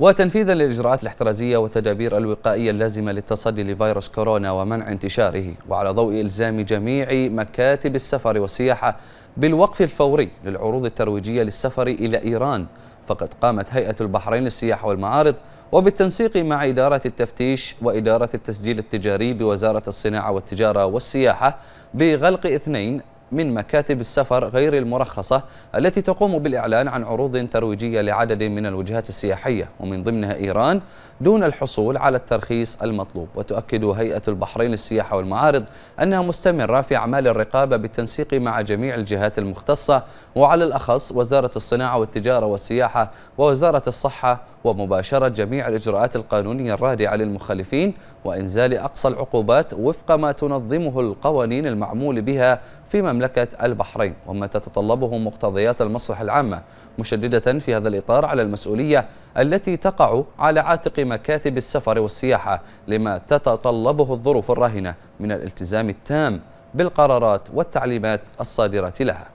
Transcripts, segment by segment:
وتنفيذا للإجراءات الاحترازية والتدابير الوقائية اللازمة للتصدي لفيروس كورونا ومنع انتشاره وعلى ضوء إلزام جميع مكاتب السفر والسياحة بالوقف الفوري للعروض الترويجية للسفر إلى إيران فقد قامت هيئة البحرين للسياحة والمعارض وبالتنسيق مع إدارة التفتيش وإدارة التسجيل التجاري بوزارة الصناعة والتجارة والسياحة بغلق اثنين من مكاتب السفر غير المرخصة التي تقوم بالإعلان عن عروض ترويجية لعدد من الوجهات السياحية ومن ضمنها إيران دون الحصول على الترخيص المطلوب وتؤكد هيئة البحرين للسياحة والمعارض أنها مستمرة في أعمال الرقابة بالتنسيق مع جميع الجهات المختصة وعلى الأخص وزارة الصناعة والتجارة والسياحة ووزارة الصحة ومباشرة جميع الإجراءات القانونية الرادعة للمخالفين وإنزال أقصى العقوبات وفق ما تنظمه القوانين المعمول بها في مملكة مملكة البحرين وما تتطلبه مقتضيات المصلحة العامة مشددة في هذا الإطار على المسؤولية التي تقع على عاتق مكاتب السفر والسياحة لما تتطلبه الظروف الراهنة من الالتزام التام بالقرارات والتعليمات الصادرة لها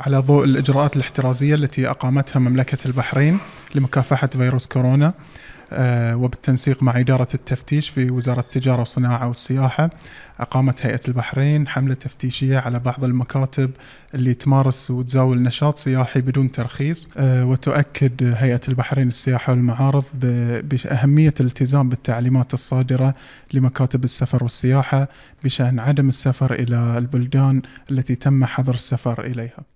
على ضوء الإجراءات الاحترازية التي أقامتها مملكة البحرين لمكافحة فيروس كورونا آه، وبالتنسيق مع إدارة التفتيش في وزارة التجارة والصناعة والسياحة أقامت هيئة البحرين حملة تفتيشية على بعض المكاتب اللي تمارس وتزاول نشاط سياحي بدون ترخيص آه، وتؤكد هيئة البحرين السياحة والمعارض بأهمية الالتزام بالتعليمات الصادرة لمكاتب السفر والسياحة بشأن عدم السفر إلى البلدان التي تم حظر السفر إليها